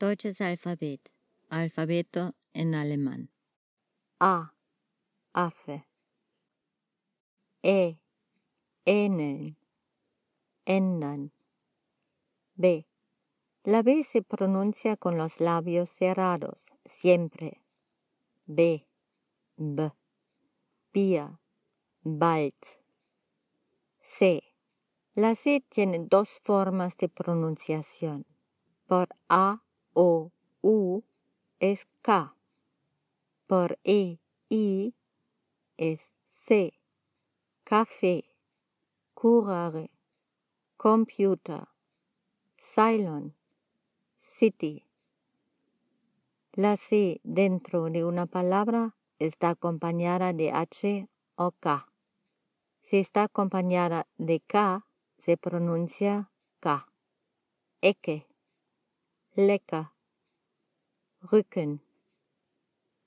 Deutsches Alphabet. Alfabeto en alemán. A. Afe. E. Ähneln. Ändern. B. La B se pronuncia con los labios cerrados, siempre. B. B. Pia. Bald. C. La C tiene dos formas de pronunciación, por A o u es k, por e i es c, café, Curare. computer, Cylon, City. La C dentro de una palabra está acompañada de H o K. Si está acompañada de K, se pronuncia K. EQUE. Lecker, Rücken,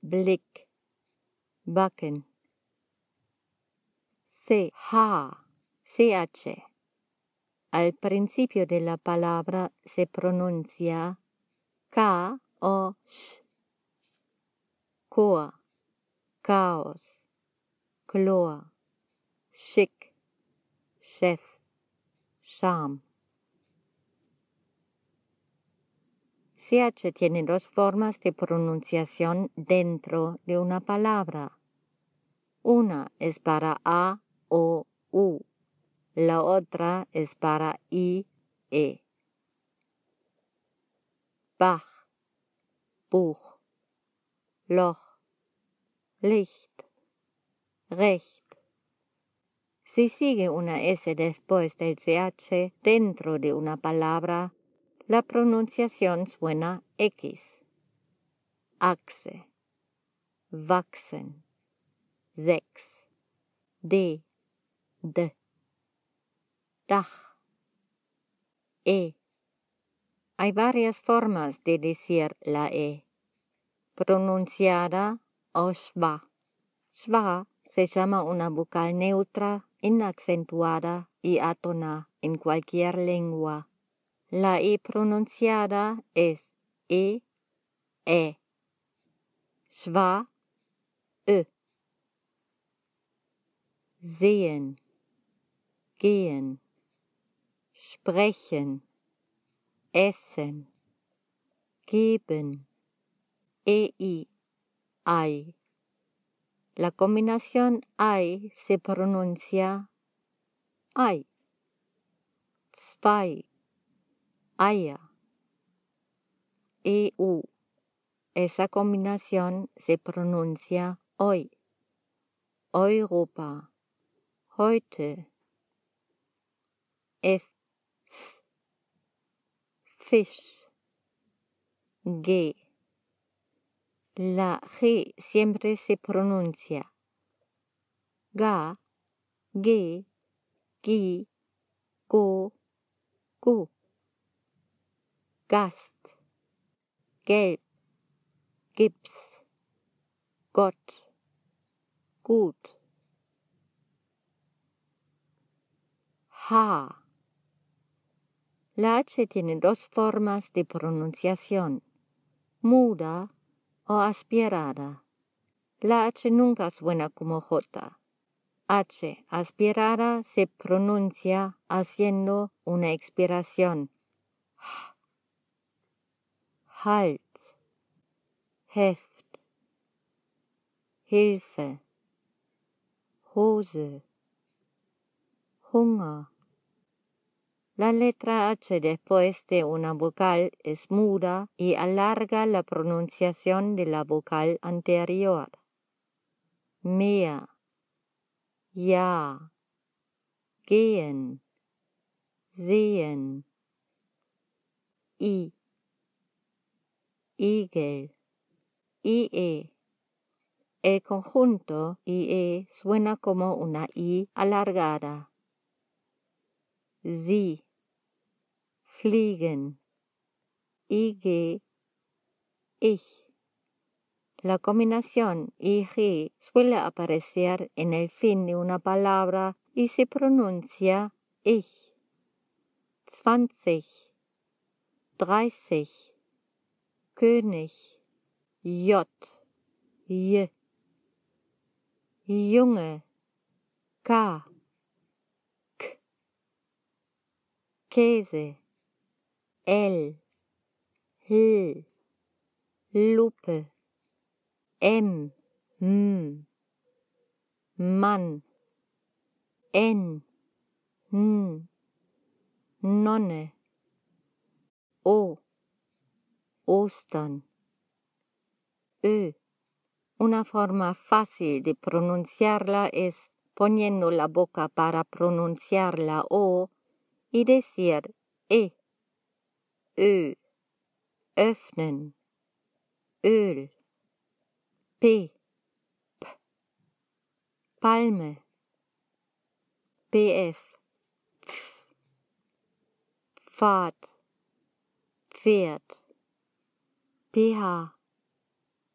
Blick, Backen. CH, CH. Al principio de la palabra se pronuncia ka o Sh. Coa, caos, cloa, chic, chef, sham. Ch tiene dos formas de pronunciación dentro de una palabra. Una es para a o u, la otra es para i e. Bach, Buch, Loch, Licht, Recht. Si sigue una S después del CH dentro de una palabra, la pronunciación suena X. Axe. Wachsen. Sechs. D. D. Dach. E. Hay varias formas de decir la E. Pronunciada o schwa. Schwa se llama una vocal neutra, inaccentuada y atona en cualquier lengua. La E pronunciada es E, E. Schwa, Ö. E. Sehen, gehen, sprechen, essen, geben. E, I, Ei. La combinación Ei se pronuncia Ei. Zwei. Ah, esa combinación se pronuncia hoy. Europa, heute. Es. fish, g. La G siempre se pronuncia. Ga, ge, gi, go, Gast, Gelb, Gips, got, Gut, Ha. La H tiene dos formas de pronunciación, muda o aspirada. La H nunca suena como J. H aspirada se pronuncia haciendo una expiración halt, Heft, Hilfe, Hose, Hunger. La letra H después de una vocal es muda y alarga la pronunciación de la vocal anterior. Mehr, ja, gehen, sehen, i. Igel. IE. Eh, el conjunto IE eh, suena como una I alargada. Sie. Fliegen. IG. Ich. La combinación IG suele aparecer en el fin de una palabra y se pronuncia ich. Zwanzig, 30. König, J, J, Junge, K, K, Käse, L, L, Lupe, M, M, Mann, N, N, Nonne, O, Ostern. Ö. E. Una forma fácil de pronunciarla es poniendo la boca para pronunciarla O y decir E. Ö. E. Öffnen. Öl. P. P. Palme. PF. Pfad. Pferd.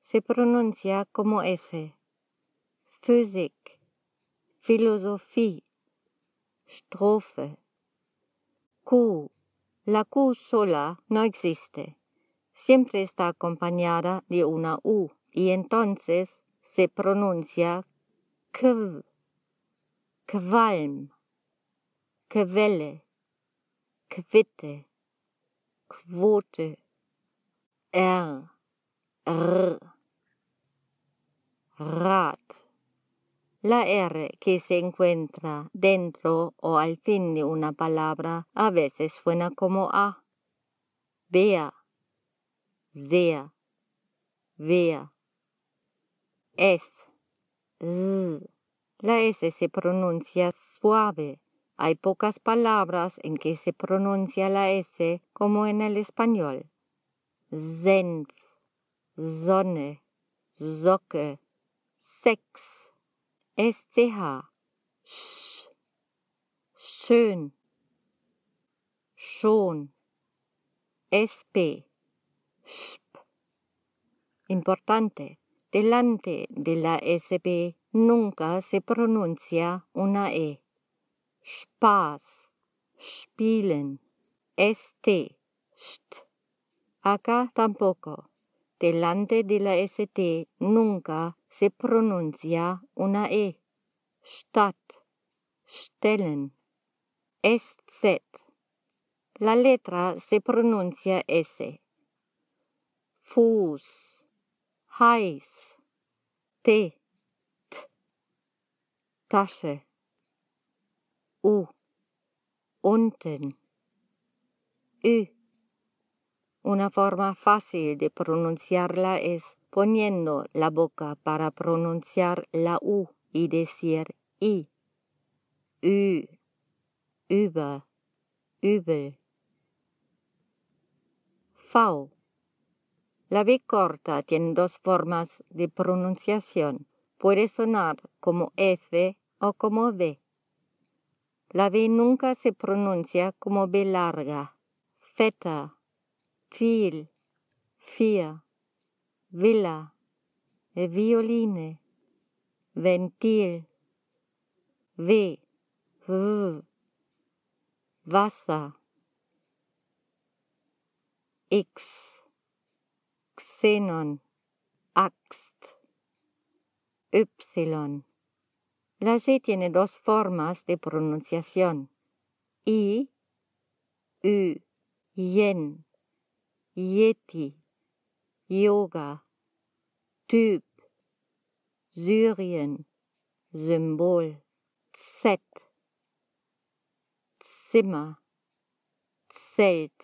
Se pronuncia como F. Physik, filosofía, strophe. Q. La Q sola no existe. Siempre está acompañada de una U y entonces se pronuncia kv, kvalm, kvelle, kvitte, quote. R, R, rat. La R que se encuentra dentro o al fin de una palabra a veces suena como A. Vea, VEA, vea. S, Z. La S se pronuncia suave. Hay pocas palabras en que se pronuncia la S como en el español. Senf, Sonne, Socke, Sex, SCH, Sch, Schön, Schon, SP, Sp, Importante. Delante de la SP nunca se pronuncia una E. Spaß, Spielen, ST, St. Acá tampoco. Delante de la ST nunca se pronuncia una E. Stadt, Stellen, SZ. La letra se pronuncia S. Fuß, Heiß, T, Tasche, U, unten, Ü. Una forma fácil de pronunciarla es poniendo la boca para pronunciar la U y decir I. U, über, übel. V. La V corta tiene dos formas de pronunciación. Puede sonar como F o como V. La V nunca se pronuncia como B larga. Feta viel, vier, Villa, e Violine, Ventil, W, v, vasa, X, Xenon, Axt, Y. La G tiene dos formas de pronunciación. I, U, Yen. Yeti, Yoga, Typ, Syrien, Symbol, Z, Zimmer, Zelt,